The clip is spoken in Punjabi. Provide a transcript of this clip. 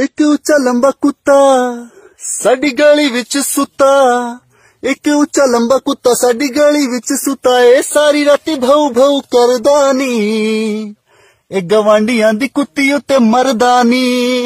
ਇੱਕ ਉੱਚਾ ਲੰਬਾ ਕੁੱਤਾ ਸਾਡੀ ਗਲੀ ਵਿੱਚ ਸੁੱਤਾ ਇੱਕ ਉੱਚਾ ਲੰਬਾ ਕੁੱਤਾ ਸਾਡੀ ਗਲੀ ਵਿੱਚ ਸੁੱਤਾ ਏ ਸਾਰੀ ਰਾਤੀ ਭਉ ਭਉ ਕਰਦਾ ਨੀ ਇਹ ਗਵਾਂਡੀਆਂ ਦੀ ਕੁੱਤੀ ਉੱਤੇ ਮਰਦਾ ਨੀ